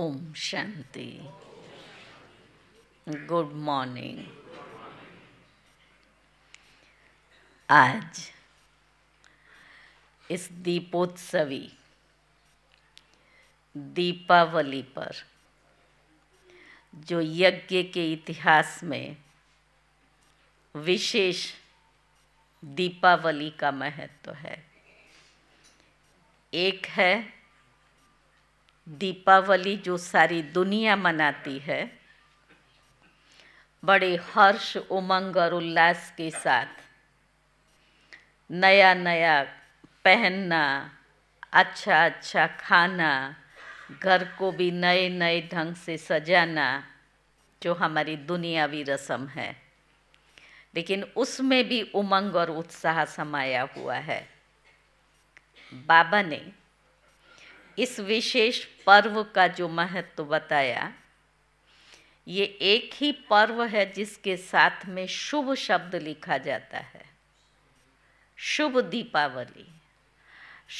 ओम शांति good morning आज इस दीपोत्सवी दीपावली पर जो यज्ञ के इतिहास में विशेष दीपावली का महत्व तो है एक है दीपावली जो सारी दुनिया मनाती है बड़े हर्ष उमंग और उल्लास के साथ नया नया पहनना अच्छा अच्छा खाना घर को भी नए नए ढंग से सजाना जो हमारी दुनियावी रस्म है लेकिन उसमें भी उमंग और उत्साह समाया हुआ है बाबा ने इस विशेष पर्व का जो महत्व बताया ये एक ही पर्व है जिसके साथ में शुभ शब्द लिखा जाता है शुभ दीपावली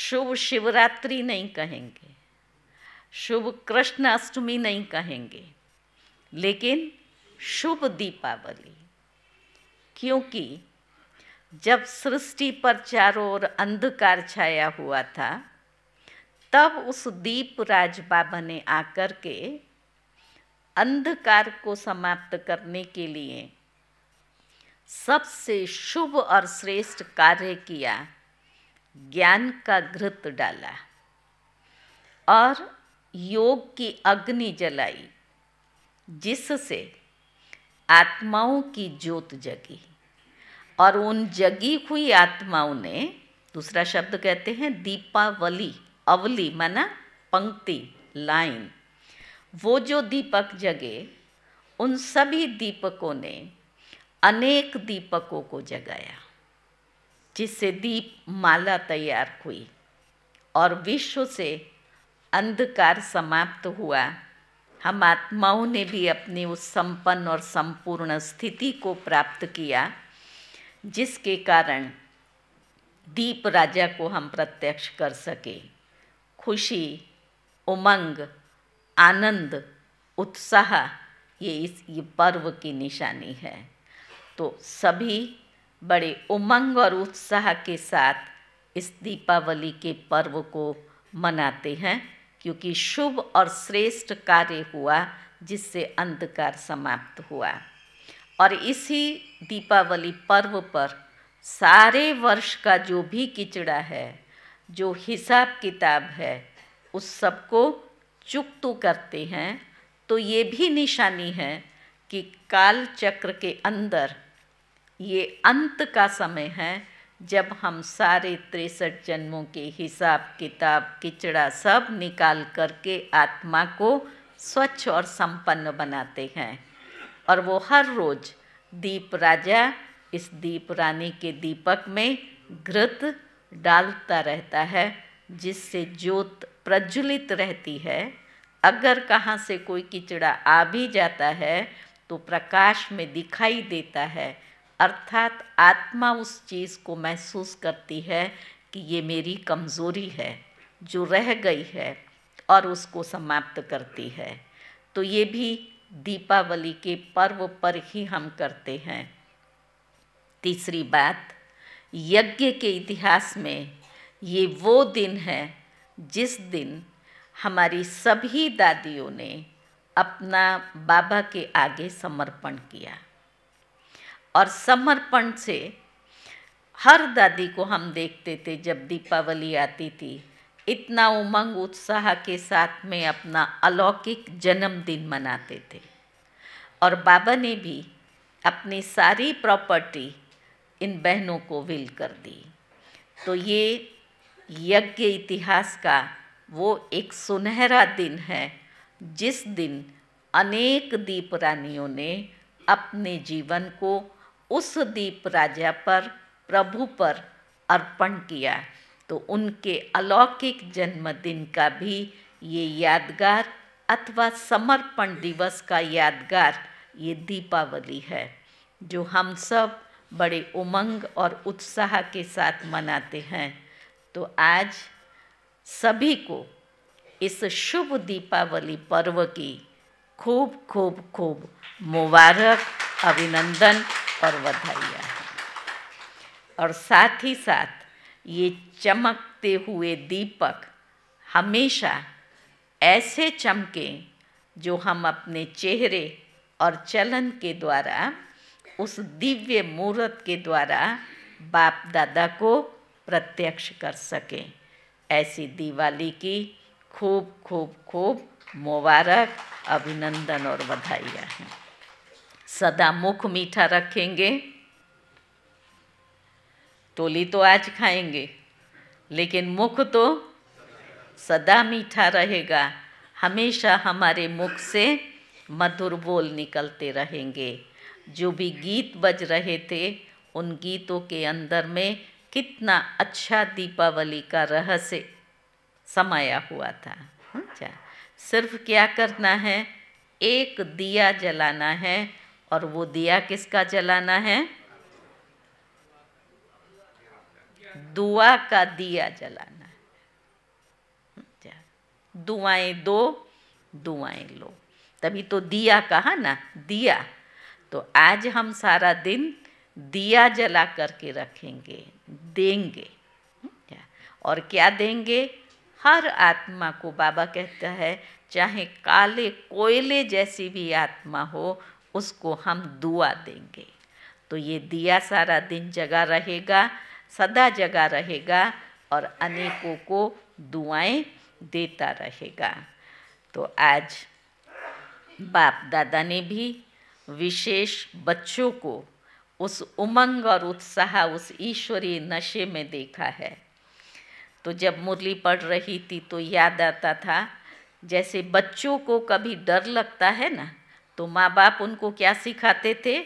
शुभ शिवरात्रि नहीं कहेंगे शुभ कृष्णाष्टमी नहीं कहेंगे लेकिन शुभ दीपावली क्योंकि जब सृष्टि पर चारों ओर अंधकार छाया हुआ था तब उस दीप राज बाबा ने आकर के अंधकार को समाप्त करने के लिए सबसे शुभ और श्रेष्ठ कार्य किया ज्ञान का घृत डाला और योग की अग्नि जलाई जिससे आत्माओं की ज्योत जगी और उन जगी हुई आत्माओं ने दूसरा शब्द कहते हैं दीपावली अवली माना पंक्ति लाइन वो जो दीपक जगे उन सभी दीपकों ने अनेक दीपकों को जगाया जिससे दीप माला तैयार हुई और विश्व से अंधकार समाप्त हुआ हम आत्माओं ने भी अपनी उस संपन्न और संपूर्ण स्थिति को प्राप्त किया जिसके कारण दीप राजा को हम प्रत्यक्ष कर सके खुशी उमंग आनंद उत्साह ये इस ये पर्व की निशानी है तो सभी बड़े उमंग और उत्साह के साथ इस दीपावली के पर्व को मनाते हैं क्योंकि शुभ और श्रेष्ठ कार्य हुआ जिससे अंधकार समाप्त हुआ और इसी दीपावली पर्व पर सारे वर्ष का जो भी किचड़ा है जो हिसाब किताब है उस सबको तो करते हैं तो ये भी निशानी है कि काल चक्र के अंदर ये अंत का समय है जब हम सारे तिरसठ जन्मों के हिसाब किताब किचड़ा सब निकाल करके आत्मा को स्वच्छ और संपन्न बनाते हैं और वो हर रोज़ दीप राजा इस दीप रानी के दीपक में घृत डालता रहता है जिससे ज्योत प्रज्वलित रहती है अगर कहाँ से कोई कीचड़ा आ भी जाता है तो प्रकाश में दिखाई देता है अर्थात आत्मा उस चीज़ को महसूस करती है कि ये मेरी कमज़ोरी है जो रह गई है और उसको समाप्त करती है तो ये भी दीपावली के पर्व पर ही हम करते हैं तीसरी बात यज्ञ के इतिहास में ये वो दिन है जिस दिन हमारी सभी दादियों ने अपना बाबा के आगे समर्पण किया और समर्पण से हर दादी को हम देखते थे जब दीपावली आती थी इतना उमंग उत्साह के साथ में अपना अलौकिक जन्मदिन मनाते थे और बाबा ने भी अपनी सारी प्रॉपर्टी इन बहनों को विल कर दी तो ये यज्ञ इतिहास का वो एक सुनहरा दिन है जिस दिन अनेक दीप रानियों ने अपने जीवन को उस दीप राजा पर प्रभु पर अर्पण किया तो उनके अलौकिक जन्मदिन का भी ये यादगार अथवा समर्पण दिवस का यादगार ये दीपावली है जो हम सब बड़े उमंग और उत्साह के साथ मनाते हैं तो आज सभी को इस शुभ दीपावली पर्व की खूब खूब खूब मुबारक अभिनंदन और बधाइयाँ और साथ ही साथ ये चमकते हुए दीपक हमेशा ऐसे चमकें जो हम अपने चेहरे और चलन के द्वारा उस दिव्य मूर्त के द्वारा बाप दादा को प्रत्यक्ष कर सकें ऐसी दिवाली की खूब खूब खूब मुबारक अभिनंदन और बधाइयाँ हैं सदा मुख मीठा रखेंगे टोली तो आज खाएंगे लेकिन मुख तो सदा मीठा रहेगा हमेशा हमारे मुख से मधुर बोल निकलते रहेंगे जो भी गीत बज रहे थे उन गीतों के अंदर में कितना अच्छा दीपावली का रहस्य समाया हुआ था अच्छा सिर्फ क्या करना है एक दिया जलाना है और वो दिया किसका जलाना है दुआ का दिया जलाना है अच्छा, दुआएं दो दुआएं लो तभी तो दिया कहा ना दिया तो आज हम सारा दिन दिया जला करके रखेंगे देंगे और क्या देंगे हर आत्मा को बाबा कहता है चाहे काले कोयले जैसी भी आत्मा हो उसको हम दुआ देंगे तो ये दिया सारा दिन जगा रहेगा सदा जगा रहेगा और अनेकों को दुआएं देता रहेगा तो आज बाप दादा ने भी विशेष बच्चों को उस उमंग और उत्साह उस ईश्वरीय नशे में देखा है तो जब मुरली पढ़ रही थी तो याद आता था जैसे बच्चों को कभी डर लगता है ना तो माँ बाप उनको क्या सिखाते थे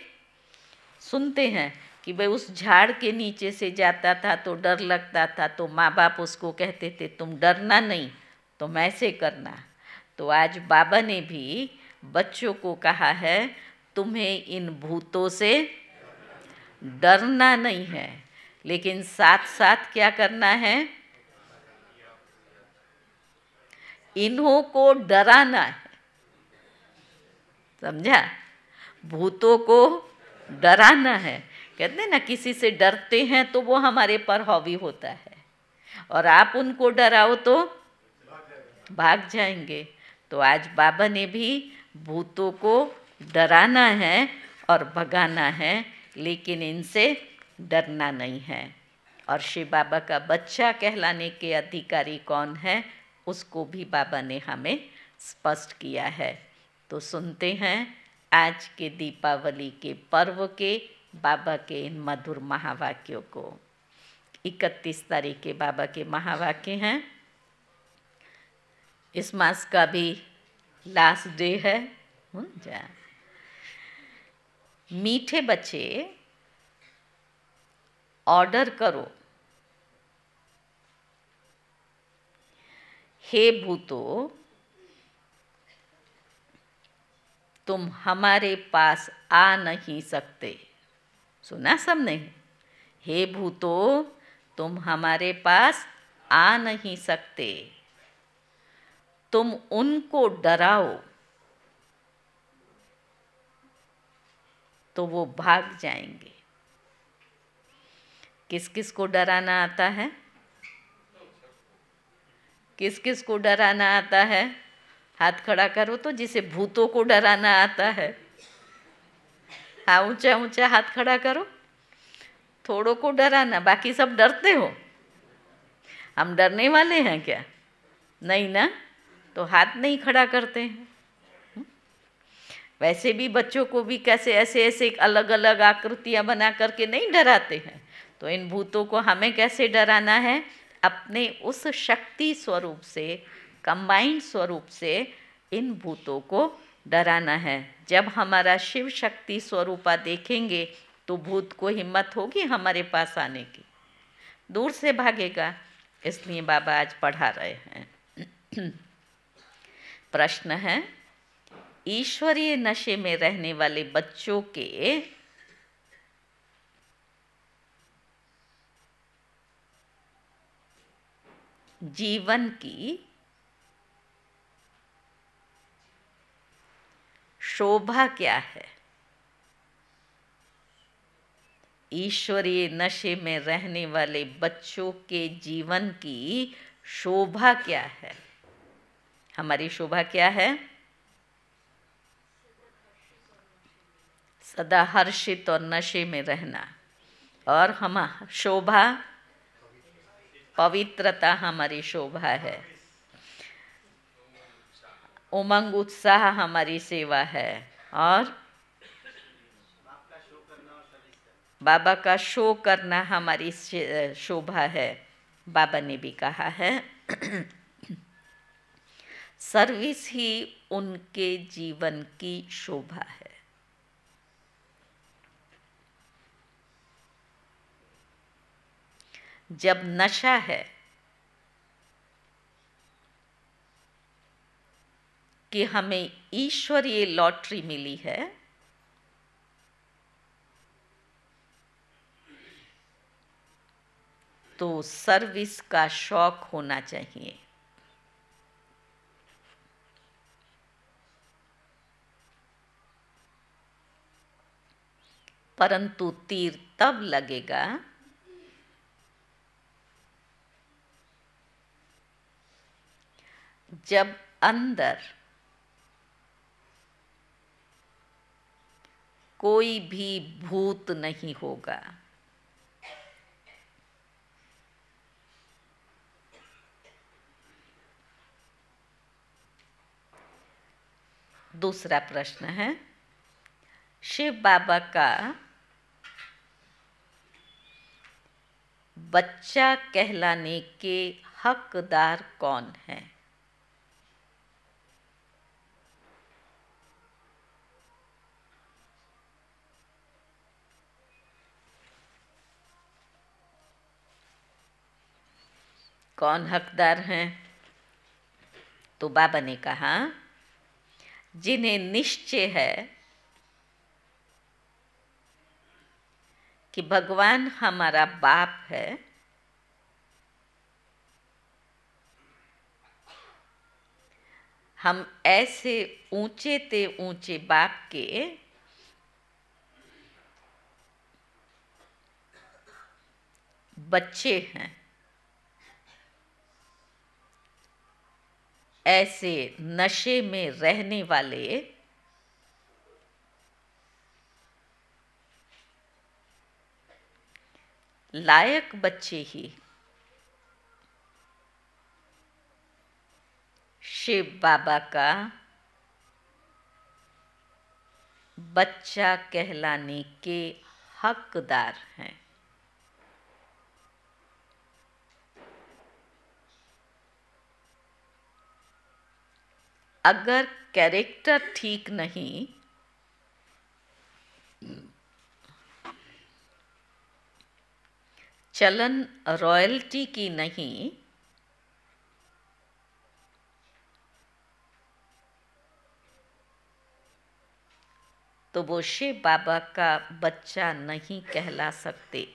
सुनते हैं कि भाई उस झाड़ के नीचे से जाता था तो डर लगता था तो माँ बाप उसको कहते थे तुम डरना नहीं तुम ऐसे करना तो आज बाबा ने भी बच्चों को कहा है तुम्हें इन भूतों से डरना नहीं है लेकिन साथ साथ क्या करना है इन्हों को डराना है समझा भूतों को डराना है कहते हैं ना किसी से डरते हैं तो वो हमारे पर हावी होता है और आप उनको डराओ तो भाग जाएंगे तो आज बाबा ने भी भूतों को डराना है और भगाना है लेकिन इनसे डरना नहीं है और शिव बाबा का बच्चा कहलाने के अधिकारी कौन है उसको भी बाबा ने हमें स्पष्ट किया है तो सुनते हैं आज के दीपावली के पर्व के बाबा के इन मधुर महावाक्यों को 31 तारीख के बाबा के महावाक्य हैं इस मास का भी लास्ट डे है जा मीठे बच्चे ऑर्डर करो हे भूतो तुम हमारे पास आ नहीं सकते सुना सबने हे भूतो तुम हमारे पास आ नहीं सकते तुम उनको डराओ तो वो भाग जाएंगे किस किस को डराना आता है किस किस को डराना आता है हाथ खड़ा करो तो जिसे भूतों को डराना आता है हाँ ऊंचा ऊंचा हाथ खड़ा करो थोड़ों को डराना बाकी सब डरते हो हम डरने वाले हैं क्या नहीं ना तो हाथ नहीं खड़ा करते हैं वैसे भी बच्चों को भी कैसे ऐसे ऐसे अलग अलग आकृतियाँ बना करके नहीं डराते हैं तो इन भूतों को हमें कैसे डराना है अपने उस शक्ति स्वरूप से कंबाइंड स्वरूप से इन भूतों को डराना है जब हमारा शिव शक्ति स्वरूपा देखेंगे तो भूत को हिम्मत होगी हमारे पास आने की दूर से भागेगा इसलिए बाबा आज पढ़ा रहे हैं प्रश्न है ईश्वरीय नशे में रहने वाले बच्चों के जीवन की शोभा क्या है ईश्वरीय नशे में रहने वाले बच्चों के जीवन की शोभा क्या है हमारी शोभा क्या है सदा हर्षित और नशे में रहना और हम शोभा पवित्रता हमारी शोभा है उमंग उत्साह हमारी सेवा है और बाबा का शो करना हमारी शोभा है बाबा ने भी कहा है सर्विस ही उनके जीवन की शोभा है जब नशा है कि हमें ईश्वरीय लॉटरी मिली है तो सर्विस का शौक होना चाहिए परंतु तीर तब लगेगा जब अंदर कोई भी भूत नहीं होगा दूसरा प्रश्न है शिव बाबा का बच्चा कहलाने के हकदार कौन है कौन हकदार हैं तो बाबा ने कहा जिन्हें निश्चय है कि भगवान हमारा बाप है हम ऐसे ऊंचे ते ऊंचे बाप के बच्चे हैं ऐसे नशे में रहने वाले लायक बच्चे ही शिव बाबा का बच्चा कहलाने के हकदार हैं अगर कैरेक्टर ठीक नहीं चलन रॉयल्टी की नहीं तो वो शिव बाबा का बच्चा नहीं कहला सकते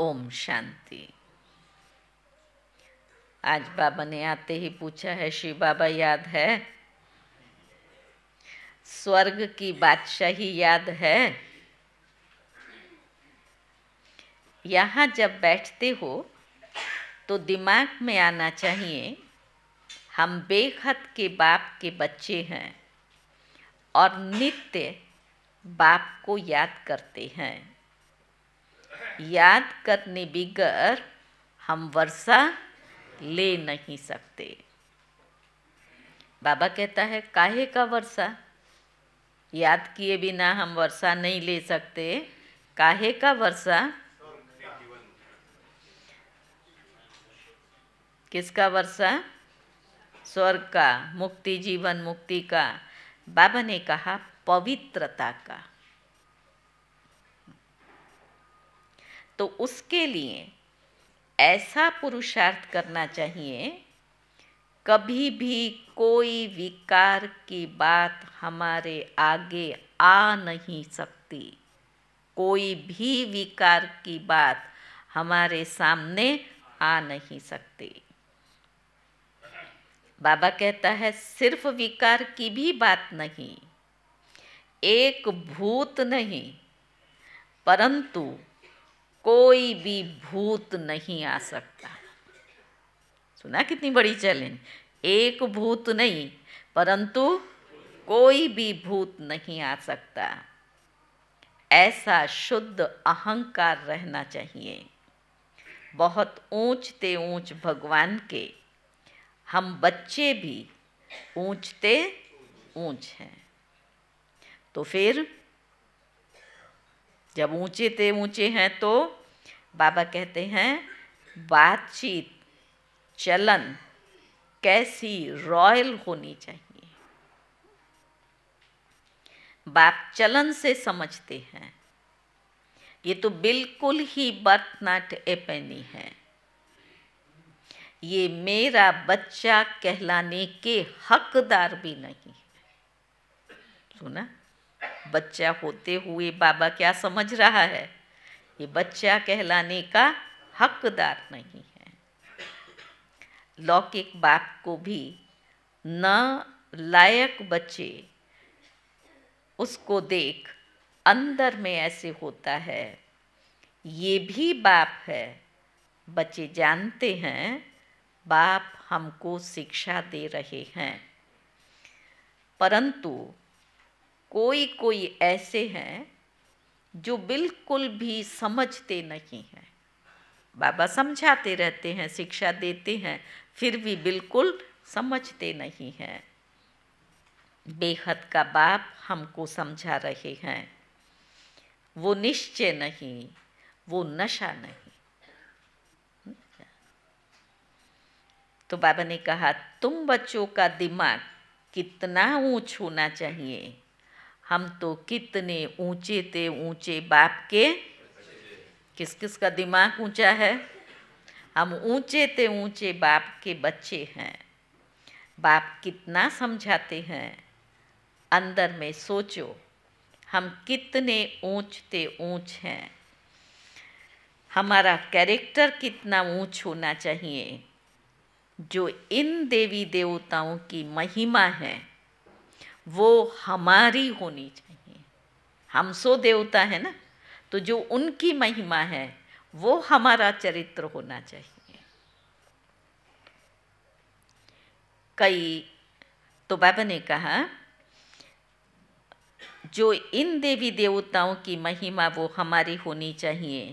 ओम शांति आज बाबा ने आते ही पूछा है शिव बाबा याद है स्वर्ग की बादशाही याद है यहाँ जब बैठते हो तो दिमाग में आना चाहिए हम बेखत के बाप के बच्चे हैं और नित्य बाप को याद करते हैं याद करने बिगर हम वर्षा ले नहीं सकते बाबा कहता है काहे का वर्षा याद किए बिना हम वर्षा नहीं ले सकते काहे का वर्षा किसका वर्षा स्वर्ग का मुक्ति जीवन मुक्ति का बाबा ने कहा पवित्रता का तो उसके लिए ऐसा पुरुषार्थ करना चाहिए कभी भी कोई विकार की बात हमारे आगे आ नहीं सकती कोई भी विकार की बात हमारे सामने आ नहीं सकती बाबा कहता है सिर्फ विकार की भी बात नहीं एक भूत नहीं परंतु कोई भी भूत नहीं आ सकता सुना कितनी बड़ी चैलेंज एक भूत नहीं परंतु कोई भी भूत नहीं आ सकता ऐसा शुद्ध अहंकार रहना चाहिए बहुत ऊंचते ऊंच भगवान के हम बच्चे भी ऊंचते ऊंच हैं तो फिर जब ऊंचे ते ऊंचे हैं तो बाबा कहते हैं बातचीत चलन कैसी रॉयल होनी चाहिए बाप चलन से समझते हैं ये तो बिल्कुल ही बर्थ नाट एपेनी है ये मेरा बच्चा कहलाने के हकदार भी नहीं सुना बच्चा होते हुए बाबा क्या समझ रहा है ये बच्चा कहलाने का हकदार नहीं है लौकिक बाप को भी न लायक बच्चे उसको देख अंदर में ऐसे होता है ये भी बाप है बच्चे जानते हैं बाप हमको शिक्षा दे रहे हैं परंतु कोई कोई ऐसे हैं जो बिल्कुल भी समझते नहीं हैं बाबा समझाते रहते हैं शिक्षा देते हैं फिर भी बिल्कुल समझते नहीं हैं बेहद का बाप हमको समझा रहे हैं वो निश्चय नहीं वो नशा नहीं तो बाबा ने कहा तुम बच्चों का दिमाग कितना ऊंच होना चाहिए हम तो कितने ऊंचे थे ऊंचे बाप के किस किस का दिमाग ऊंचा है हम ऊंचे थे ऊंचे बाप के बच्चे हैं बाप कितना समझाते हैं अंदर में सोचो हम कितने ऊंच थे ऊंच हैं हमारा कैरेक्टर कितना ऊंच होना चाहिए जो इन देवी देवताओं की महिमा है वो हमारी होनी चाहिए हम सो देवता है ना तो जो उनकी महिमा है वो हमारा चरित्र होना चाहिए कई तो बाबा ने कहा जो इन देवी देवताओं की महिमा वो हमारी होनी चाहिए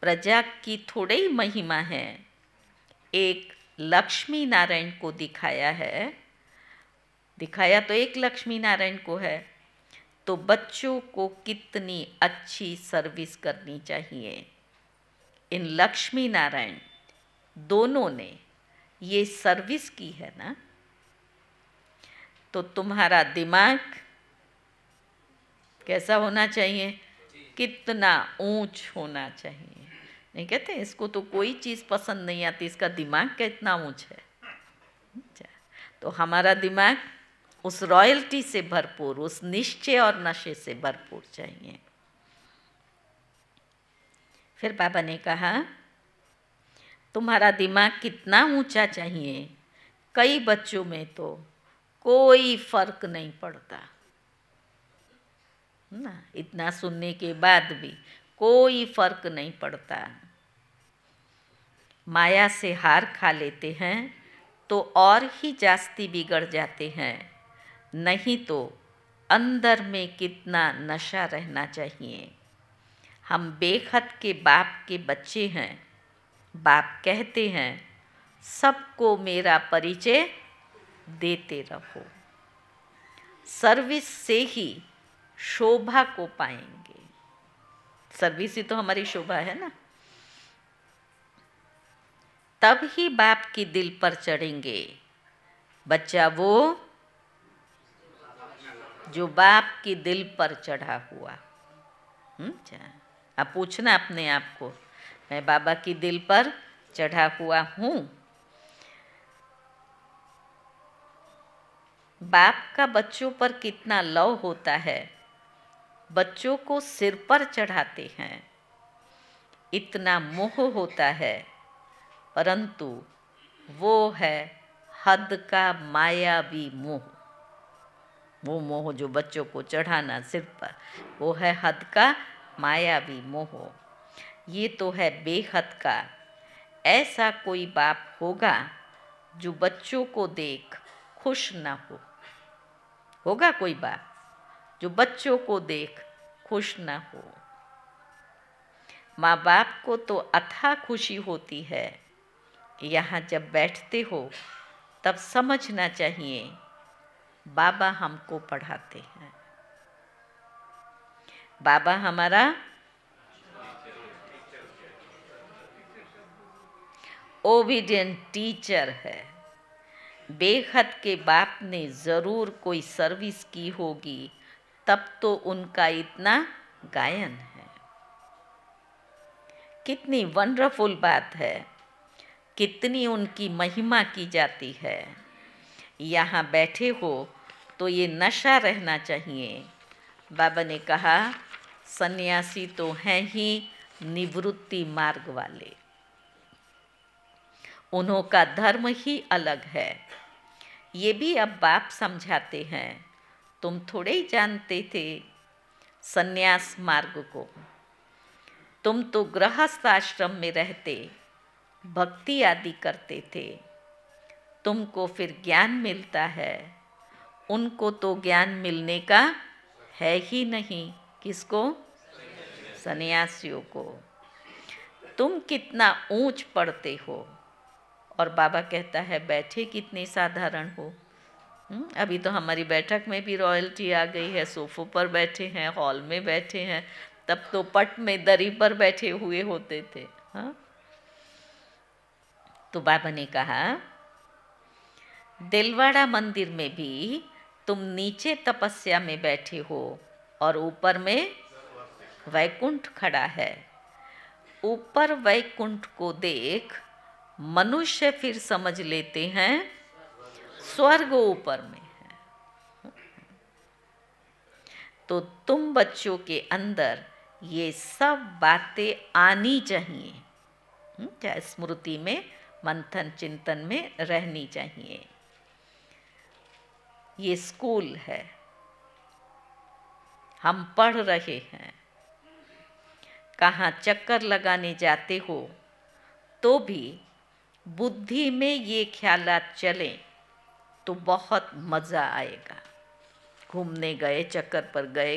प्रजा की थोड़ी ही महिमा है एक लक्ष्मी नारायण को दिखाया है दिखाया तो एक लक्ष्मी नारायण को है तो बच्चों को कितनी अच्छी सर्विस करनी चाहिए इन लक्ष्मी नारायण दोनों ने ये सर्विस की है ना तो तुम्हारा दिमाग कैसा होना चाहिए कितना ऊंच होना चाहिए नहीं कहते इसको तो कोई चीज़ पसंद नहीं आती इसका दिमाग कितना ऊंच है अच्छा, तो हमारा दिमाग उस रॉयल्टी से भरपूर उस निश्चय और नशे से भरपूर चाहिए फिर बाबा ने कहा तुम्हारा दिमाग कितना ऊंचा चाहिए कई बच्चों में तो कोई फर्क नहीं पड़ता ना इतना सुनने के बाद भी कोई फर्क नहीं पड़ता माया से हार खा लेते हैं तो और ही जास्ती बिगड़ जाते हैं नहीं तो अंदर में कितना नशा रहना चाहिए हम बेखत के बाप के बच्चे हैं बाप कहते हैं सबको मेरा परिचय देते रहो सर्विस से ही शोभा को पाएंगे सर्विस ही तो हमारी शोभा है ना तब ही बाप के दिल पर चढ़ेंगे बच्चा वो जो बाप के दिल पर चढ़ा हुआ हम्म, अब पूछना अपने आप को मैं बाबा की दिल पर चढ़ा हुआ हूँ बाप का बच्चों पर कितना लव होता है बच्चों को सिर पर चढ़ाते हैं इतना मोह होता है परंतु वो है हद का मायावी मोह वो मोह जो बच्चों को चढ़ाना सिर पर वो है हद का मायावी मोह ये तो है बेहद का ऐसा कोई बाप होगा जो बच्चों को देख खुश ना हो होगा कोई बाप जो बच्चों को देख खुश ना हो माँ बाप को तो अथा खुशी होती है यहाँ जब बैठते हो तब समझना चाहिए बाबा हमको पढ़ाते हैं बाबा हमारा ओबीडियंट टीचर है बेहद के बाप ने ज़रूर कोई सर्विस की होगी तब तो उनका इतना गायन है कितनी वंडरफुल बात है कितनी उनकी महिमा की जाती है यहाँ बैठे हो तो ये नशा रहना चाहिए बाबा ने कहा सन्यासी तो हैं ही निवृत्ति मार्ग वाले उन्हों का धर्म ही अलग है ये भी अब बाप समझाते हैं तुम थोड़े ही जानते थे सन्यास मार्ग को तुम तो गृहस्थ आश्रम में रहते भक्ति आदि करते थे तुमको फिर ज्ञान मिलता है उनको तो ज्ञान मिलने का है ही नहीं किसको सन्यासियों को तुम कितना ऊंच पढ़ते हो और बाबा कहता है बैठे कितने साधारण हो हम्म, अभी तो हमारी बैठक में भी रॉयल्टी आ गई है सोफों पर बैठे हैं हॉल में बैठे हैं तब तो पट में दरी पर बैठे हुए होते थे हा? तो बाबा ने कहा दिलवाड़ा मंदिर में भी तुम नीचे तपस्या में बैठे हो और ऊपर में वैकुंठ खड़ा है ऊपर वैकुंठ को देख मनुष्य फिर समझ लेते हैं स्वर्ग ऊपर में है तो तुम बच्चों के अंदर ये सब बातें आनी चाहिए हम्म, स्मृति में मंथन चिंतन में रहनी चाहिए ये स्कूल है हम पढ़ रहे हैं कहाँ चक्कर लगाने जाते हो तो भी बुद्धि में ये ख्याल चले तो बहुत मज़ा आएगा घूमने गए चक्कर पर गए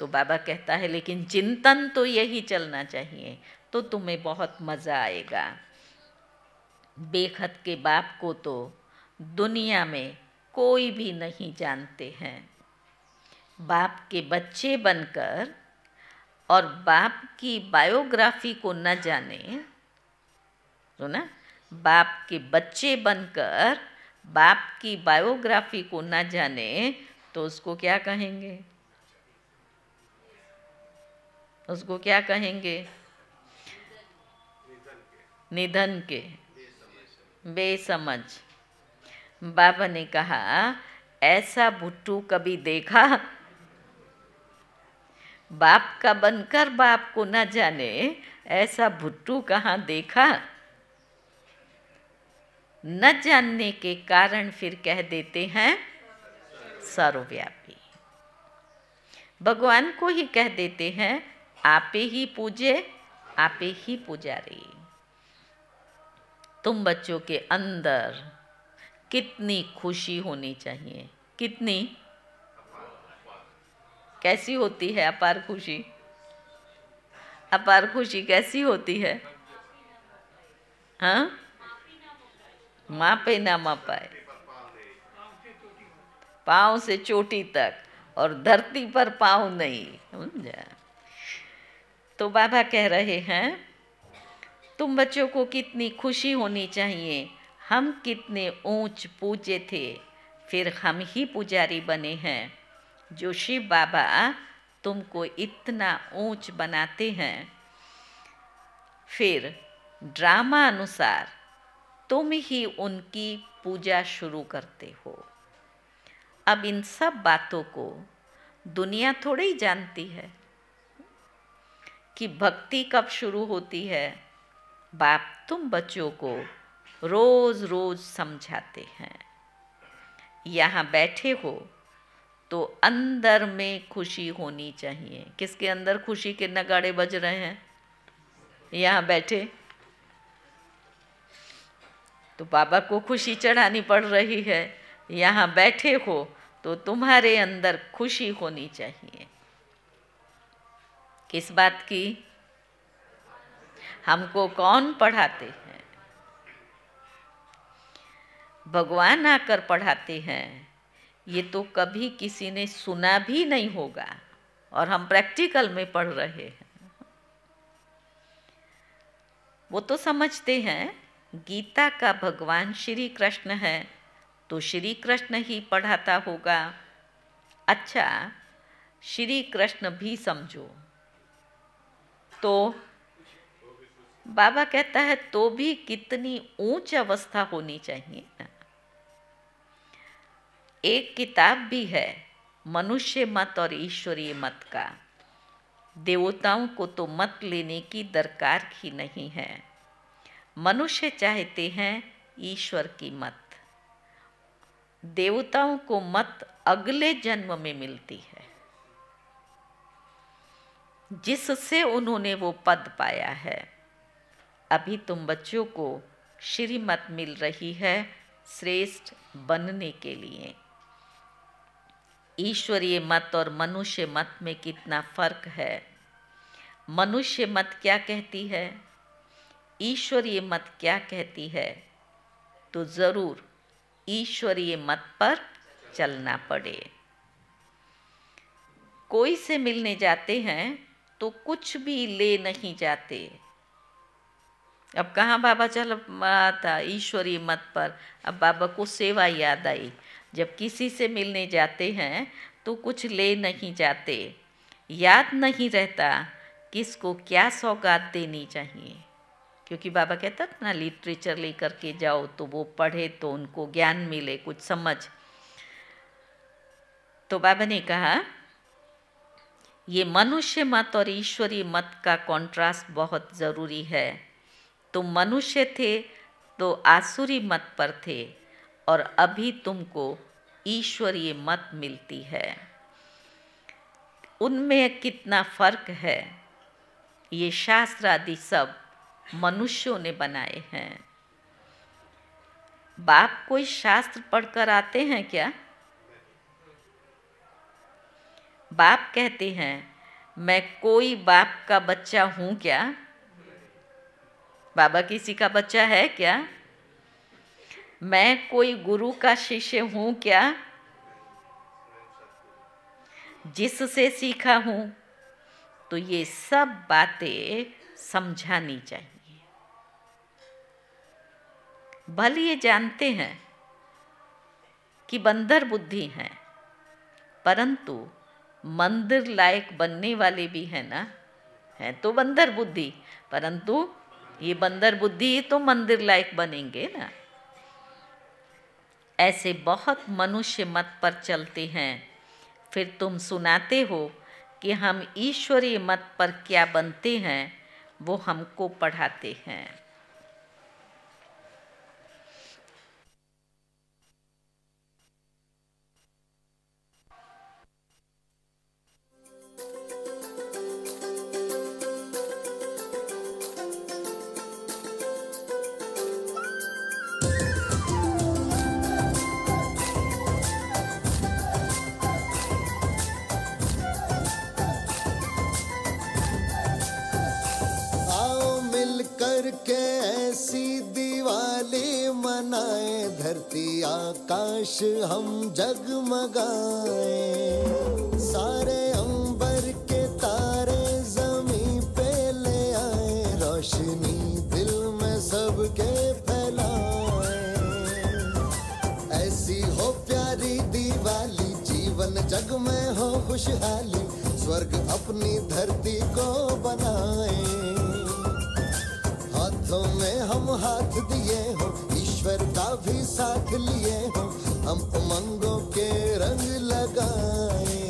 तो बाबा कहता है लेकिन चिंतन तो यही चलना चाहिए तो तुम्हें बहुत मज़ा आएगा बेखत के बाप को तो दुनिया में कोई भी नहीं जानते हैं बाप के बच्चे बनकर और बाप की बायोग्राफी को न जाने तो ना बाप के बच्चे बनकर बाप की बायोग्राफी को न जाने तो उसको क्या कहेंगे उसको क्या कहेंगे निधन के बेसमझ बाबा ने कहा ऐसा भुट्टू कभी देखा बाप का बनकर बाप को न जाने ऐसा भुट्टू कहाँ देखा न जानने के कारण फिर कह देते हैं सर्वव्यापी भगवान को ही कह देते हैं आपे ही पूजे आपे ही पुजारी तुम बच्चों के अंदर कितनी खुशी होनी चाहिए कितनी कैसी होती है अपार खुशी अपार खुशी कैसी होती है हाँ मापे ना मापाए पाँव से चोटी तक और धरती पर पाँव नहीं समझा तो बाबा कह रहे हैं तुम बच्चों को कितनी खुशी होनी चाहिए हम कितने ऊंच पूजे थे फिर हम ही पुजारी बने हैं जो शिव बाबा तुमको इतना ऊंच बनाते हैं फिर ड्रामा अनुसार तुम ही उनकी पूजा शुरू करते हो अब इन सब बातों को दुनिया थोड़ी जानती है कि भक्ति कब शुरू होती है बाप तुम बच्चों को रोज़ रोज़ समझाते हैं यहाँ बैठे हो तो अंदर में खुशी होनी चाहिए किसके अंदर खुशी के नगाड़े बज रहे हैं यहाँ बैठे तो बाबा को खुशी चढ़ानी पड़ रही है यहाँ बैठे हो तो तुम्हारे अंदर खुशी होनी चाहिए किस बात की हमको कौन पढ़ाते हैं भगवान आकर पढ़ाते हैं ये तो कभी किसी ने सुना भी नहीं होगा और हम प्रैक्टिकल में पढ़ रहे हैं वो तो समझते हैं गीता का भगवान श्री कृष्ण है तो श्री कृष्ण ही पढ़ाता होगा अच्छा श्री कृष्ण भी समझो तो बाबा कहता है तो भी कितनी ऊंच अवस्था होनी चाहिए ना एक किताब भी है मनुष्य मत और ईश्वरीय मत का देवताओं को तो मत लेने की दरकार ही नहीं है मनुष्य चाहते हैं ईश्वर की मत देवताओं को मत अगले जन्म में मिलती है जिससे उन्होंने वो पद पाया है अभी तुम बच्चों को श्रीमत मिल रही है श्रेष्ठ बनने के लिए ईश्वरीय मत और मनुष्य मत में कितना फर्क है मनुष्य मत क्या कहती है ईश्वरीय मत क्या कहती है तो ज़रूर ईश्वरीय मत पर चलना पड़े कोई से मिलने जाते हैं तो कुछ भी ले नहीं जाते अब कहाँ बाबा चल रहा था ईश्वरीय मत पर अब बाबा को सेवा याद आई जब किसी से मिलने जाते हैं तो कुछ ले नहीं जाते याद नहीं रहता किसको क्या सौगात देनी चाहिए क्योंकि बाबा कहता था ना लिटरेचर लेकर के जाओ तो वो पढ़े तो उनको ज्ञान मिले कुछ समझ तो बाबा ने कहा ये मनुष्य मत और ईश्वरी मत का कंट्रास्ट बहुत ज़रूरी है तुम मनुष्य थे तो आसुरी मत पर थे और अभी तुमको ईश्वरीय मत मिलती है उनमें कितना फर्क है ये शास्त्र आदि सब मनुष्यों ने बनाए हैं बाप कोई शास्त्र पढ़कर आते हैं क्या बाप कहते हैं मैं कोई बाप का बच्चा हूं क्या बाबा किसी का बच्चा है क्या मैं कोई गुरु का शिष्य हूं क्या जिससे सीखा हूं तो ये सब बातें समझानी चाहिए भले ये जानते हैं कि बंदर बुद्धि है परंतु मंदिर लायक बनने वाले भी है ना है तो बंदर बुद्धि परंतु ये बंदर बुद्धि तो मंदिर लायक बनेंगे ना ऐसे बहुत मनुष्य मत पर चलते हैं फिर तुम सुनाते हो कि हम ईश्वरीय मत पर क्या बनते हैं वो हमको पढ़ाते हैं करके ऐसी दिवाली मनाए धरती आकाश हम जगमगाए सारे अंबर के तारे जमी पे ले आए रोशनी दिल में सबके फैलाए ऐसी हो प्यारी दिवाली जीवन जग में हो खुशहाली स्वर्ग अपनी धरती को बनाए हाथों में हम हाथ दिए हो ईश्वर का भी साथ लिए हो हम उमंगों के रंग लगाए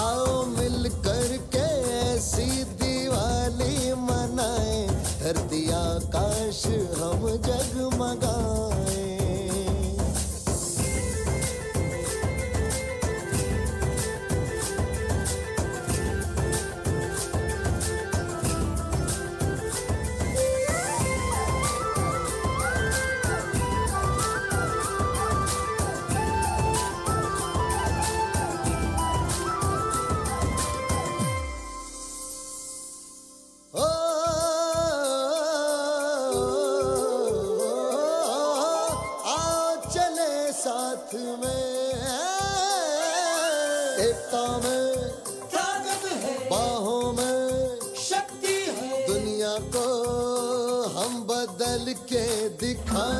आओ मिल कर के ऐसी दिवाली मनाए दिया काश हम जगमगाए Come.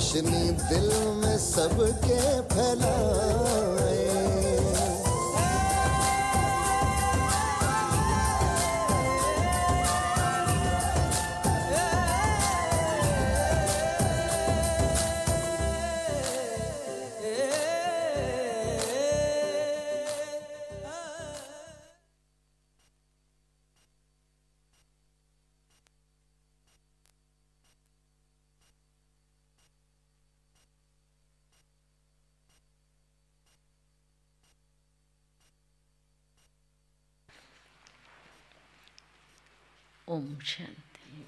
रोशनी दिल में सबके फैला ओम शांति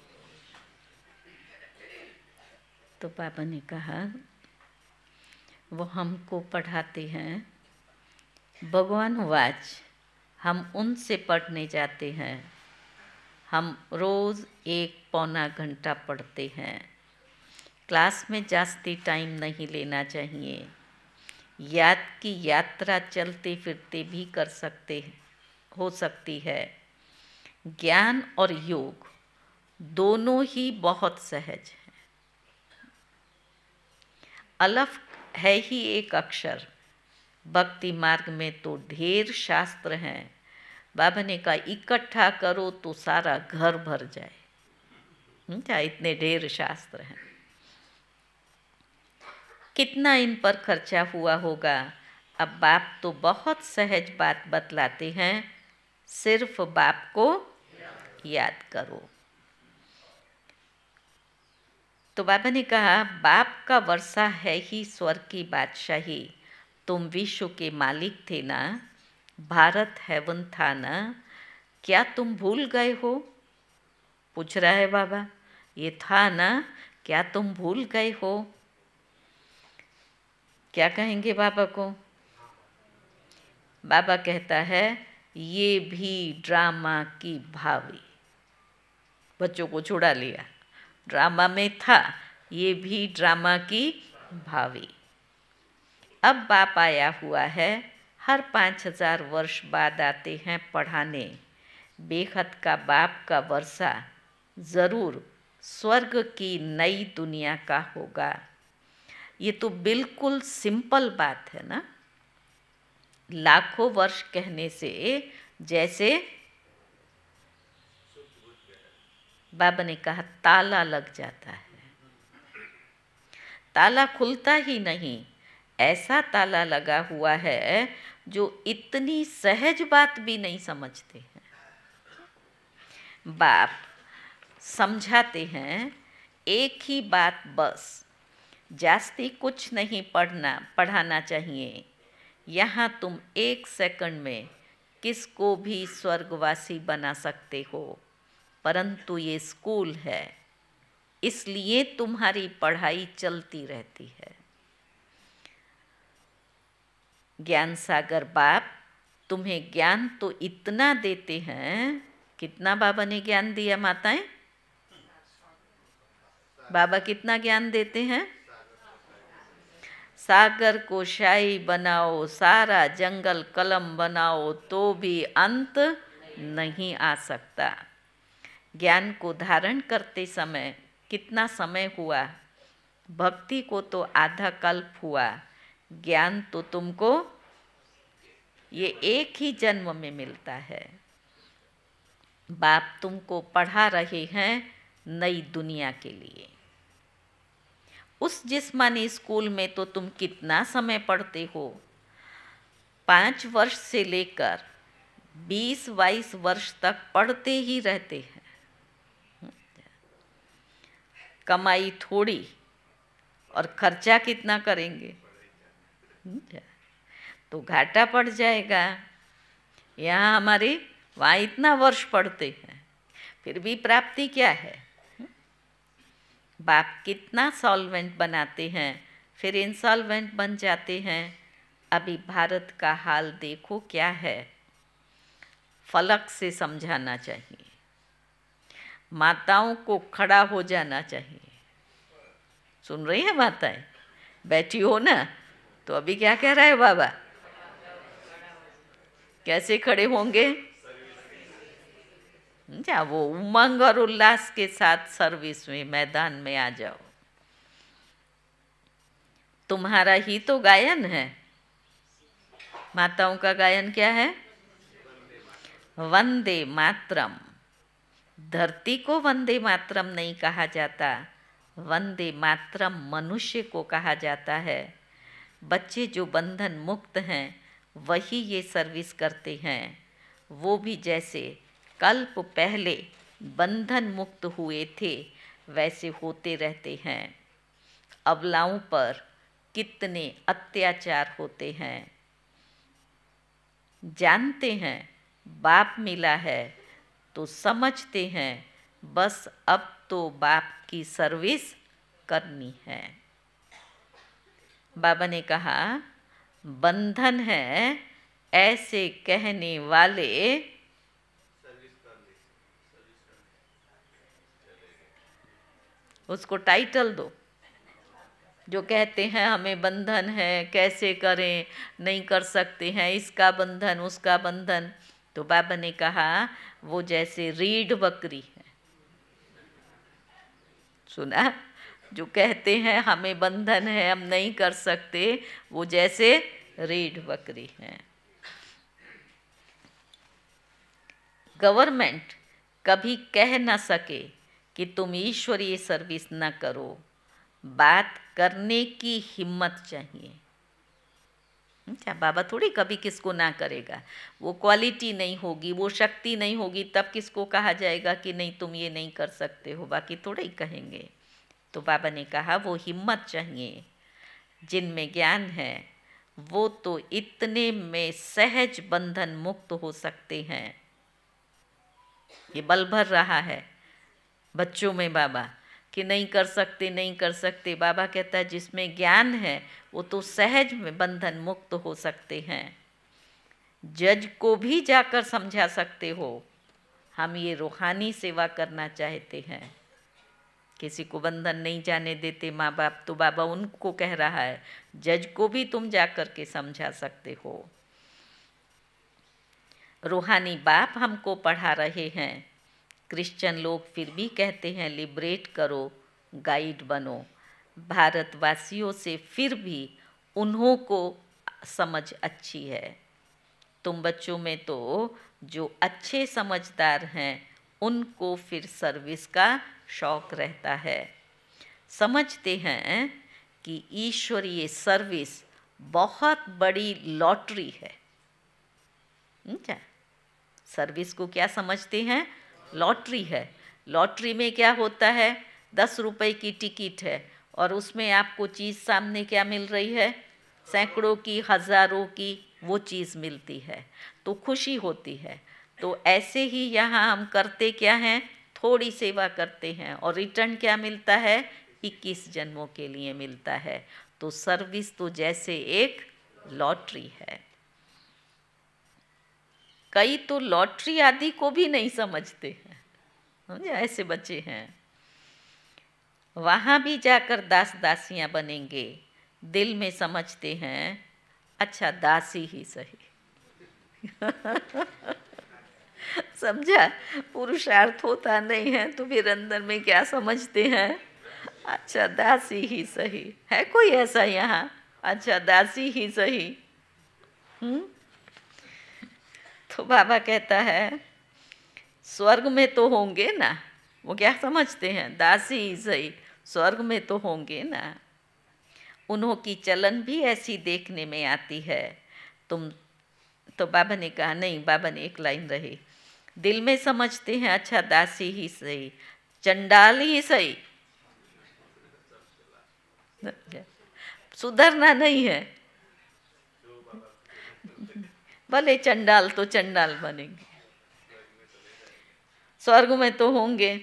तो पापा ने कहा वो हमको पढ़ाते हैं भगवान वाच हम उनसे पढ़ने जाते हैं हम रोज़ एक पौना घंटा पढ़ते हैं क्लास में जास्ती टाइम नहीं लेना चाहिए याद की यात्रा चलते फिरते भी कर सकते हो सकती है ज्ञान और योग दोनों ही बहुत सहज हैं अलफ है ही एक अक्षर भक्ति मार्ग में तो ढेर शास्त्र हैं बाबा ने कहा इकट्ठा करो तो सारा घर भर जाए हम्म, क्या इतने ढेर शास्त्र हैं कितना इन पर खर्चा हुआ होगा अब बाप तो बहुत सहज बात बतलाते हैं सिर्फ बाप को याद करो तो बाबा ने कहा बाप का वर्षा है ही स्वर्ग की बादशाही तुम विश्व के मालिक थे ना भारत हैवन था ना क्या तुम भूल गए हो पूछ रहा है बाबा ये था ना क्या तुम भूल गए हो क्या कहेंगे बाबा को बाबा कहता है ये भी ड्रामा की भावी बच्चों को छुड़ा लिया ड्रामा में था ये भी ड्रामा की भावी अब बाप आया हुआ है हर पाँच हजार वर्ष बाद आते हैं पढ़ाने बेखत का बाप का वर्षा ज़रूर स्वर्ग की नई दुनिया का होगा ये तो बिल्कुल सिंपल बात है ना लाखों वर्ष कहने से जैसे बाबा ने कहा ताला लग जाता है ताला खुलता ही नहीं ऐसा ताला लगा हुआ है जो इतनी सहज बात भी नहीं समझते हैं बाप समझाते हैं एक ही बात बस जास्ती कुछ नहीं पढ़ना पढ़ाना चाहिए यहाँ तुम एक सेकंड में किसको भी स्वर्गवासी बना सकते हो परंतु ये स्कूल है इसलिए तुम्हारी पढ़ाई चलती रहती है ज्ञान सागर बाप तुम्हें ज्ञान तो इतना देते हैं कितना बाबा ने ज्ञान दिया माताएं बाबा कितना ज्ञान देते हैं सागर को शाही बनाओ सारा जंगल कलम बनाओ तो भी अंत नहीं आ सकता ज्ञान को धारण करते समय कितना समय हुआ भक्ति को तो आधा कल्प हुआ ज्ञान तो तुमको ये एक ही जन्म में मिलता है बाप तुमको पढ़ा रहे हैं नई दुनिया के लिए उस जिस्मानी स्कूल में तो तुम कितना समय पढ़ते हो पाँच वर्ष से लेकर बीस बाईस वर्ष तक पढ़ते ही रहते हैं कमाई थोड़ी और खर्चा कितना करेंगे हम्म, तो घाटा पड़ जाएगा यहाँ हमारे वहाँ इतना वर्ष पढ़ते हैं फिर भी प्राप्ति क्या है हम्म? बाप कितना सॉल्वेंट बनाते हैं फिर इंसॉल्वेंट बन जाते हैं अभी भारत का हाल देखो क्या है फलक से समझाना चाहिए माताओं को खड़ा हो जाना चाहिए सुन रही है माताएं बैठी हो ना तो अभी क्या कह रहा है बाबा कैसे खड़े होंगे जा वो उमंग और उल्लास के साथ सर्विस में मैदान में आ जाओ तुम्हारा ही तो गायन है माताओं का गायन क्या है वंदे मातरम धरती को वंदे मातरम नहीं कहा जाता वंदे मातरम मनुष्य को कहा जाता है बच्चे जो बंधन मुक्त हैं वही ये सर्विस करते हैं वो भी जैसे कल्प पहले बंधन मुक्त हुए थे वैसे होते रहते हैं अबलाओं पर कितने अत्याचार होते हैं जानते हैं बाप मिला है तो समझते हैं बस अब तो बाप की सर्विस करनी है बाबा ने कहा बंधन है ऐसे कहने वाले उसको टाइटल दो जो कहते हैं हमें बंधन है कैसे करें नहीं कर सकते हैं इसका बंधन उसका बंधन तो बाबा ने कहा वो जैसे रीढ़ बकरी है सुना जो कहते हैं हमें बंधन है हम नहीं कर सकते वो जैसे रीढ़ बकरी है गवर्नमेंट कभी कह ना सके कि तुम ईश्वरीय सर्विस ना करो बात करने की हिम्मत चाहिए अच्छा बाबा थोड़ी कभी किसको ना करेगा वो क्वालिटी नहीं होगी वो शक्ति नहीं होगी तब किसको कहा जाएगा कि नहीं तुम ये नहीं कर सकते हो बाकी थोड़े ही कहेंगे तो बाबा ने कहा वो हिम्मत चाहिए जिनमें ज्ञान है वो तो इतने में सहज बंधन मुक्त हो सकते हैं ये बल भर रहा है बच्चों में बाबा कि नहीं कर सकते नहीं कर सकते बाबा कहता है जिसमें ज्ञान है वो तो सहज में बंधन मुक्त हो सकते हैं जज को भी जाकर समझा सकते हो हम ये रूहानी सेवा करना चाहते हैं किसी को बंधन नहीं जाने देते माँ बाप तो बाबा उनको कह रहा है जज को भी तुम जा कर के समझा सकते हो रूहानी बाप हमको पढ़ा रहे हैं क्रिश्चियन लोग फिर भी कहते हैं लिबरेट करो गाइड बनो भारतवासियों से फिर भी उन्हों को समझ अच्छी है तुम बच्चों में तो जो अच्छे समझदार हैं उनको फिर सर्विस का शौक रहता है समझते हैं कि ईश्वरीय सर्विस बहुत बड़ी लॉटरी है हम्म, क्या सर्विस को क्या समझते हैं लॉटरी है लॉटरी में क्या होता है दस रुपए की टिकट है और उसमें आपको चीज़ सामने क्या मिल रही है सैकड़ों की हज़ारों की वो चीज़ मिलती है तो खुशी होती है तो ऐसे ही यहाँ हम करते क्या हैं थोड़ी सेवा करते हैं और रिटर्न क्या मिलता है इक्कीस जन्मों के लिए मिलता है तो सर्विस तो जैसे एक लॉटरी है कई तो लॉटरी आदि को भी नहीं समझते हैं समझे ऐसे बच्चे हैं वहाँ भी जाकर दास दासियाँ बनेंगे दिल में समझते हैं अच्छा दासी ही सही समझा पुरुषार्थ होता नहीं है तो फिर अंदर में क्या समझते हैं अच्छा दासी ही सही है कोई ऐसा यहाँ अच्छा दासी ही सही हम्म तो बाबा कहता है स्वर्ग में तो होंगे ना वो क्या समझते हैं दासी सही स्वर्ग में तो होंगे ना उन्हों की चलन भी ऐसी देखने में आती है तुम तो बाबा ने कहा नहीं बाबा ने एक लाइन रही दिल में समझते हैं अच्छा दासी ही सही चंडाल ही सही सुधरना नहीं है भले चंडाल तो चंडाल बनेंगे स्वर्ग में तो होंगे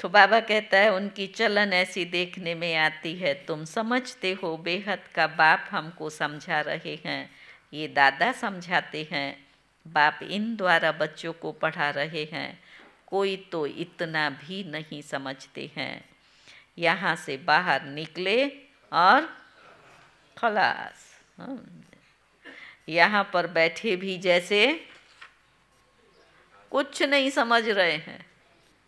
तो बाबा कहता है उनकी चलन ऐसी देखने में आती है तुम समझते हो बेहद का बाप हमको समझा रहे हैं ये दादा समझाते हैं बाप इन द्वारा बच्चों को पढ़ा रहे हैं कोई तो इतना भी नहीं समझते हैं यहाँ से बाहर निकले और खलास हाँ। यहाँ पर बैठे भी जैसे कुछ नहीं समझ रहे हैं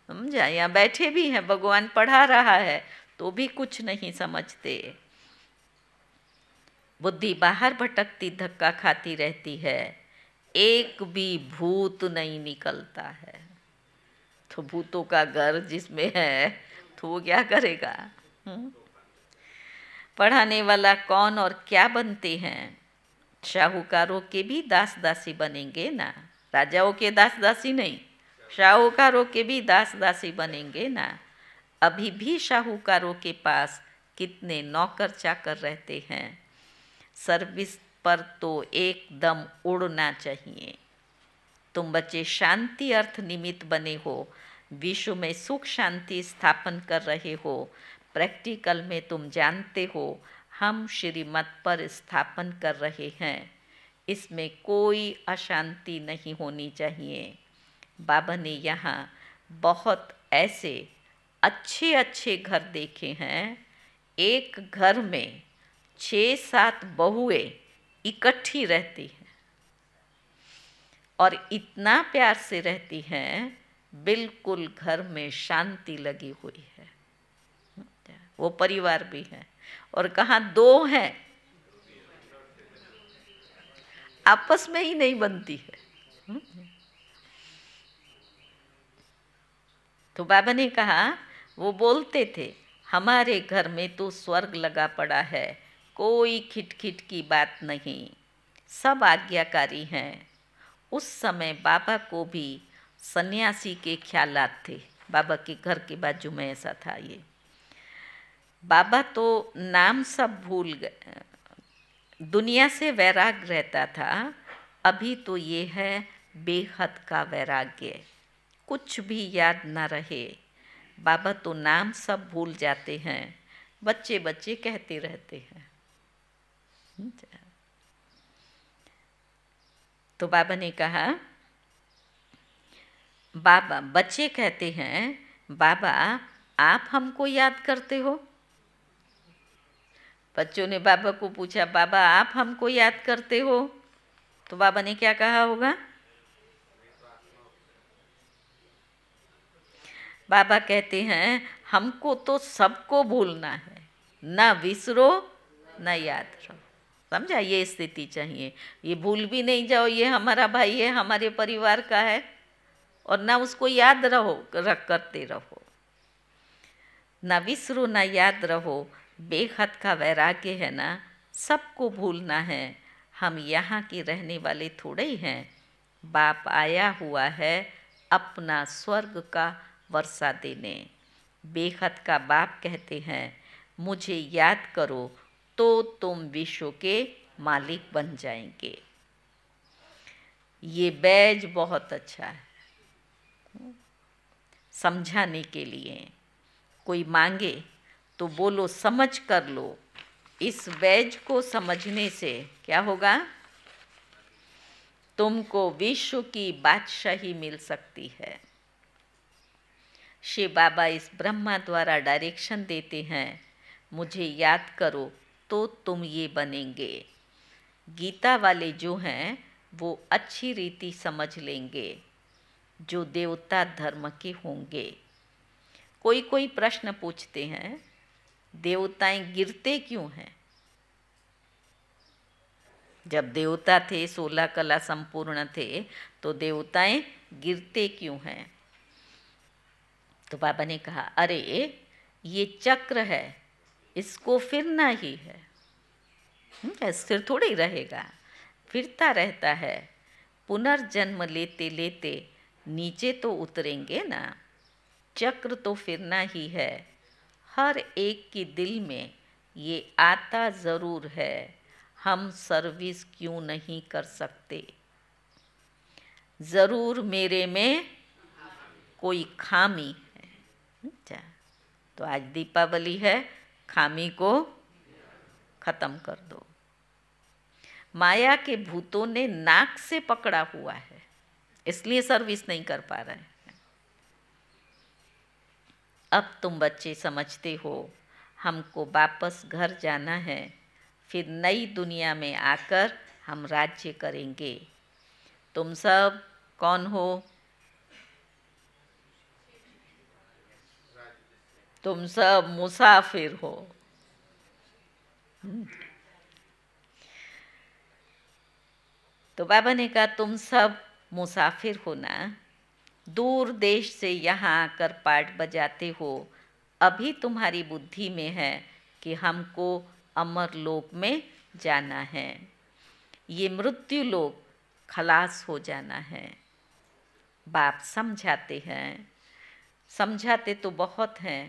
समझा यहाँ बैठे भी हैं भगवान पढ़ा रहा है तो भी कुछ नहीं समझते बुद्धि बाहर भटकती धक्का खाती रहती है एक भी भूत नहीं निकलता है तो भूतों का घर जिसमें है तो वो क्या करेगा हुँ? हम्म? पढ़ाने वाला कौन और क्या बनते हैं शाहूकारों के भी दास दासी बनेंगे ना राजाओं के दास दासी नहीं शाहूकारों के भी दास दासी बनेंगे ना अभी भी शाहूकारों के पास कितने नौकर चाकर रहते हैं सर्विस पर तो एकदम उड़ना चाहिए तुम बच्चे शांति अर्थ निमित्त बने हो विश्व में सुख शांति स्थापन कर रहे हो प्रैक्टिकल में तुम जानते हो हम श्रीमत पर स्थापन कर रहे हैं इसमें कोई अशांति नहीं होनी चाहिए बाबा ने यहाँ बहुत ऐसे अच्छे अच्छे घर देखे हैं एक घर में छः सात बहुए इकट्ठी रहती हैं और इतना प्यार से रहती हैं बिल्कुल घर में शांति लगी हुई है वो परिवार भी है और कहा दो हैं आपस में ही नहीं बनती है तो बाबा ने कहा वो बोलते थे हमारे घर में तो स्वर्ग लगा पड़ा है कोई खिटखिट की बात नहीं सब आज्ञाकारी हैं उस समय बाबा को भी सन्यासी के ख्याल थे बाबा के घर के बाजू में ऐसा था ये बाबा तो नाम सब भूल गए दुनिया से वैराग रहता था अभी तो ये है बेहद का वैराग्य कुछ भी याद न रहे बाबा तो नाम सब भूल जाते हैं बच्चे बच्चे कहते रहते हैं हम्म, तो, तो बाबा ने कहा बाबा बच्चे कहते हैं बाबा आप हमको याद करते हो बच्चों ने बाबा को पूछा बाबा आप हमको याद करते हो तो बाबा ने क्या कहा होगा बाबा कहते हैं हमको तो सबको भूलना है ना विसरो ना याद रहो समझा ये स्थिति चाहिए ये भूल भी नहीं जाओ ये हमारा भाई है हमारे परिवार का है और ना उसको याद रहो रख करते रहो ना विसरो ना याद रहो बेहद का वैराग्य है ना सबको भूलना है हम यहाँ के रहने वाले थोड़े ही हैं बाप आया हुआ है अपना स्वर्ग का वर्षा देने बेहद का बाप कहते हैं मुझे याद करो तो तुम विश्व के मालिक बन जाएंगे ये बैज बहुत अच्छा है समझाने के लिए कोई मांगे तो बोलो समझ कर लो इस वैज को समझने से क्या होगा तुमको विश्व की बादशाही मिल सकती है श्री बाबा इस ब्रह्मा द्वारा डायरेक्शन देते हैं मुझे याद करो तो तुम ये बनेंगे गीता वाले जो हैं वो अच्छी रीति समझ लेंगे जो देवता धर्म के होंगे कोई कोई प्रश्न पूछते हैं देवताएं गिरते क्यों हैं जब देवता थे सोलह कला संपूर्ण थे तो देवताएं गिरते क्यों हैं तो बाबा ने कहा अरे ये चक्र है इसको फिरना ही है हम्म, स्थिर थोड़ी रहेगा फिरता रहता है पुनर्जन्म लेते लेते नीचे तो उतरेंगे ना चक्र तो फिरना ही है हर एक की दिल में ये आता ज़रूर है हम सर्विस क्यों नहीं कर सकते ज़रूर मेरे में कोई खामी है अच्छा तो आज दीपावली है खामी को ख़त्म कर दो माया के भूतों ने नाक से पकड़ा हुआ है इसलिए सर्विस नहीं कर पा रहे हैं अब तुम बच्चे समझते हो हमको वापस घर जाना है फिर नई दुनिया में आकर हम राज्य करेंगे तुम सब कौन हो तुम सब मुसाफिर हो तो बाबा ने कहा तुम सब मुसाफिर हो ना दूर देश से यहाँ आकर पाठ बजाते हो अभी तुम्हारी बुद्धि में है कि हमको अमर लोक में जाना है ये मृत्यु लोक खलास हो जाना है बाप समझाते हैं समझाते तो बहुत हैं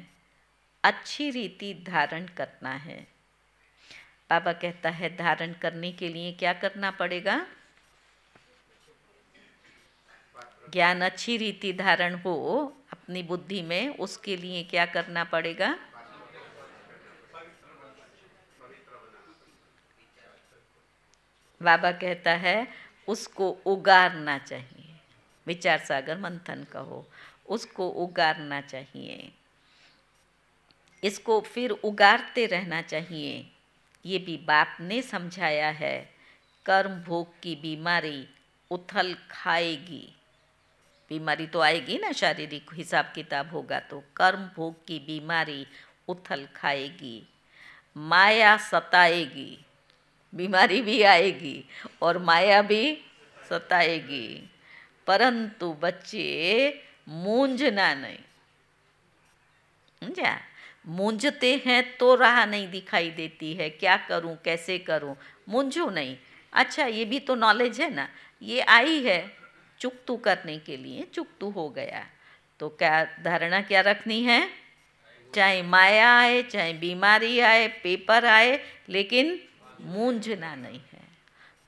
अच्छी रीति धारण करना है बाबा कहता है धारण करने के लिए क्या करना पड़ेगा ज्ञान अच्छी रीति धारण हो अपनी बुद्धि में उसके लिए क्या करना पड़ेगा बाबा कहता है उसको उगारना चाहिए विचार सागर मंथन कहो उसको उगारना चाहिए इसको फिर उगारते रहना चाहिए ये भी बाप ने समझाया है कर्म भोग की बीमारी उथल खाएगी बीमारी तो आएगी ना शारीरिक हिसाब किताब होगा तो कर्म भोग की बीमारी उथल खाएगी माया सताएगी बीमारी भी आएगी और माया भी सताएगी परंतु बच्चे मूंझना नहीं समझा मूंझते हैं तो राह नहीं दिखाई देती है क्या करूं कैसे करूं मूंझू नहीं अच्छा ये भी तो नॉलेज है ना ये आई है चुकतू करने के लिए चुकतू हो गया तो क्या धारणा क्या रखनी है चाहे माया आए चाहे बीमारी आए पेपर आए लेकिन मूंझना नहीं है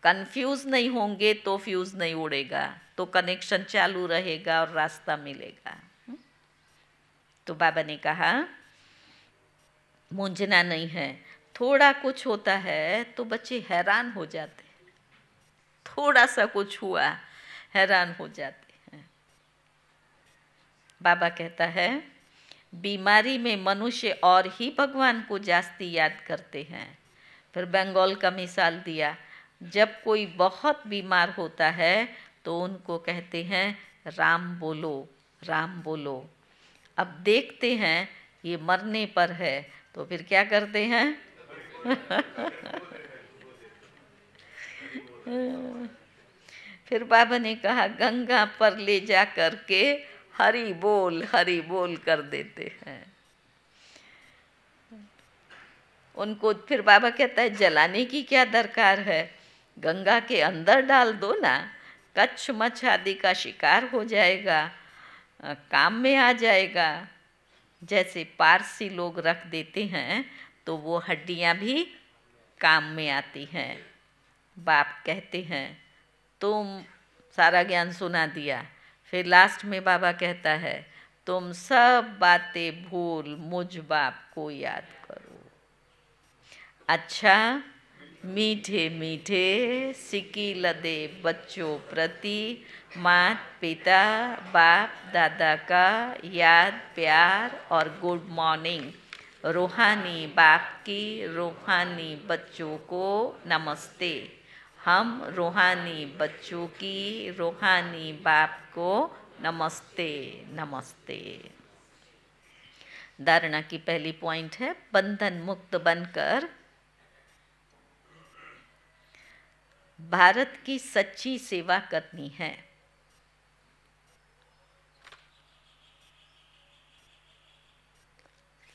कंफ्यूज नहीं होंगे तो फ्यूज नहीं उड़ेगा तो कनेक्शन चालू रहेगा और रास्ता मिलेगा हम्म? तो बाबा ने कहा मूंझना नहीं है थोड़ा कुछ होता है तो बच्चे हैरान हो जाते थोड़ा सा कुछ हुआ हैरान हो जाते हैं बाबा कहता है बीमारी में मनुष्य और ही भगवान को जास्ती याद करते हैं फिर बंगाल का मिसाल दिया जब कोई बहुत बीमार होता है तो उनको कहते हैं राम बोलो राम बोलो अब देखते हैं ये मरने पर है तो फिर क्या करते हैं हाँ। फिर बाबा ने कहा गंगा पर ले जा कर के हरी बोल हरी बोल कर देते हैं उनको फिर बाबा कहता है जलाने की क्या दरकार है गंगा के अंदर डाल दो ना कच्छ मच्छ आदि का शिकार हो जाएगा काम में आ जाएगा जैसे पारसी लोग रख देते हैं तो वो हड्डियाँ भी काम में आती हैं बाप कहते हैं तुम सारा ज्ञान सुना दिया फिर लास्ट में बाबा कहता है तुम सब बातें भूल मुझ बाप को याद करो अच्छा मीठे मीठे सिकी लदे बच्चों प्रति मात पिता बाप दादा का याद प्यार और गुड मॉर्निंग रूहानी बाप की रूहानी बच्चों को नमस्ते हम रूहानी बच्चों की रूहानी बाप को नमस्ते नमस्ते धारणा की पहली पॉइंट है बंधन मुक्त बनकर भारत की सच्ची सेवा करनी है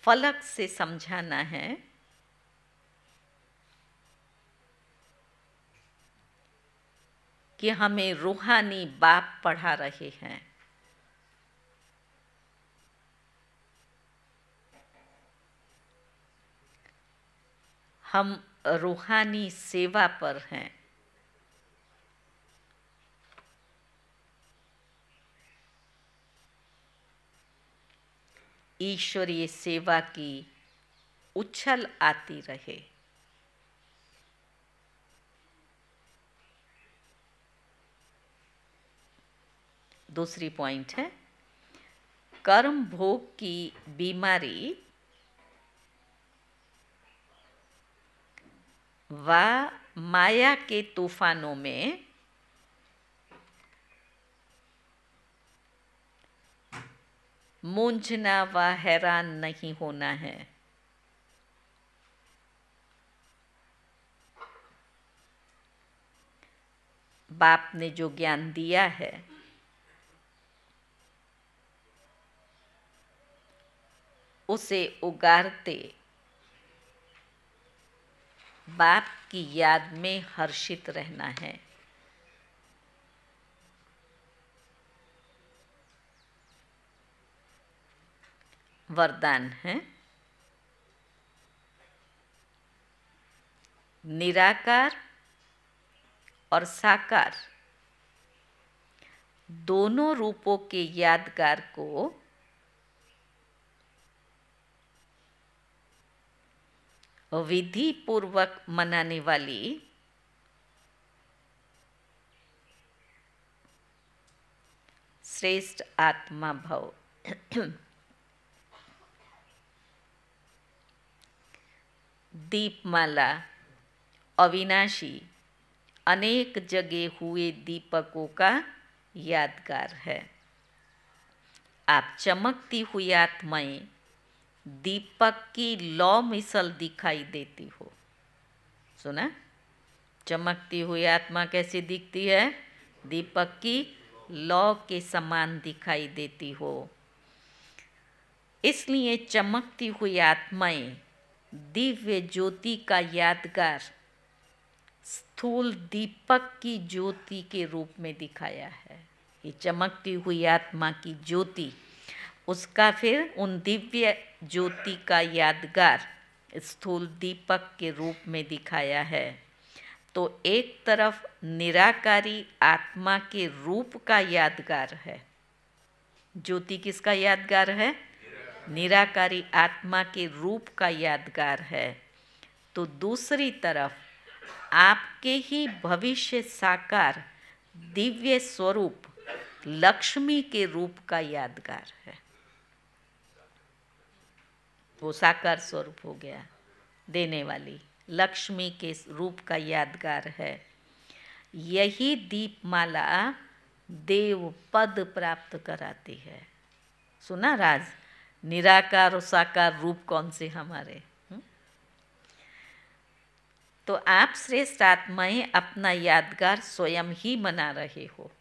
फलक से समझाना है कि हमें रूहानी बाप पढ़ा रहे हैं हम रूहानी सेवा पर हैं ईश्वरीय सेवा की उछल आती रहे दूसरी पॉइंट है कर्म भोग की बीमारी व माया के तूफानों में मूंझना व हैरान नहीं होना है बाप ने जो ज्ञान दिया है उसे उगारते बाप की याद में हर्षित रहना है वरदान है निराकार और साकार दोनों रूपों के यादगार को विधि पूर्वक मनाने वाली श्रेष्ठ आत्मा भाव दीपमाला अविनाशी अनेक जगह हुए दीपकों का यादगार है आप चमकती हुई आत्माएं दीपक की लौ मिसल दिखाई देती हो सुना चमकती हुई आत्मा कैसी दिखती है दीपक की लौ के समान दिखाई देती हो इसलिए चमकती हुई आत्माएं दिव्य ज्योति का यादगार स्थूल दीपक की ज्योति के रूप में दिखाया है ये चमकती हुई आत्मा की ज्योति उसका फिर उन दिव्य ज्योति का यादगार स्थूल दीपक के रूप में दिखाया है तो एक तरफ निराकारी आत्मा के रूप का यादगार है ज्योति किसका यादगार है निराकारी आत्मा के रूप का यादगार है तो दूसरी तरफ आपके ही भविष्य साकार दिव्य स्वरूप लक्ष्मी के रूप का यादगार है वो साकार स्वरूप हो गया देने वाली लक्ष्मी के रूप का यादगार है यही दीपमाला देव पद प्राप्त कराती है सुना राज निराकार और साकार रूप कौन से हमारे हम्म? तो आप श्रेष्ठ आत्माएं अपना यादगार स्वयं ही मना रहे हो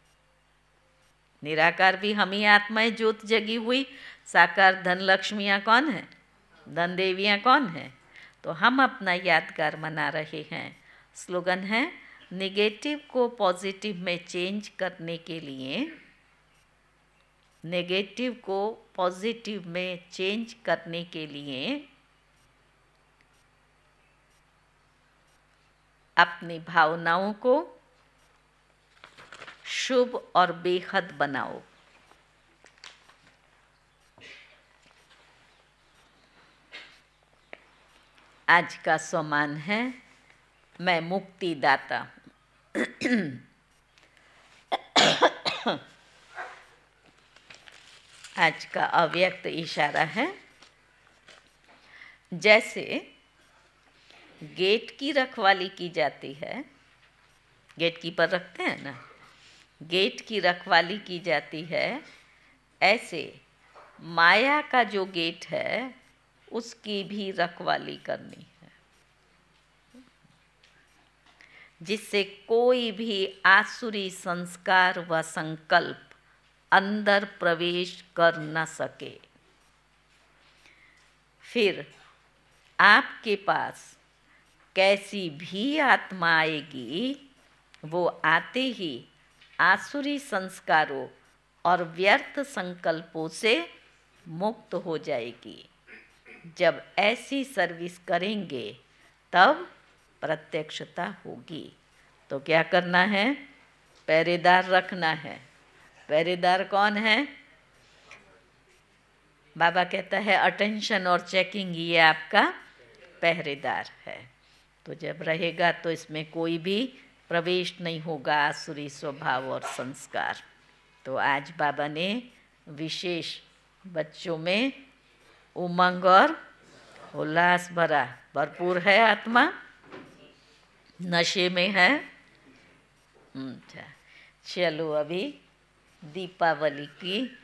निराकार भी हम ही आत्माएं ज्योत जगी हुई साकार धन लक्ष्मिया कौन है धन देवियाँ कौन हैं तो हम अपना यादगार मना रहे हैं स्लोगन है नेगेटिव को पॉजिटिव में चेंज करने के लिए नेगेटिव को पॉजिटिव में चेंज करने के लिए अपनी भावनाओं को शुभ और बेहद बनाओ आज का समान है मैं मुक्तिदाता आज का अव्यक्त इशारा है जैसे गेट की रखवाली की जाती है गेट कीपर रखते हैं ना गेट की रखवाली की जाती है ऐसे माया का जो गेट है उसकी भी रखवाली करनी है जिससे कोई भी आसुरी संस्कार व संकल्प अंदर प्रवेश कर न सके फिर आपके पास कैसी भी आत्मा आएगी वो आते ही आसुरी संस्कारों और व्यर्थ संकल्पों से मुक्त हो जाएगी जब ऐसी सर्विस करेंगे तब प्रत्यक्षता होगी तो क्या करना है पहरेदार रखना है पहरेदार कौन है बाबा कहता है अटेंशन और चेकिंग ये आपका पहरेदार है तो जब रहेगा तो इसमें कोई भी प्रवेश नहीं होगा आसुरी स्वभाव और संस्कार तो आज बाबा ने विशेष बच्चों में उमंग और उल्लास भरा भरपूर है आत्मा नशे में है हम्म, अच्छा चलो अभी दीपावली की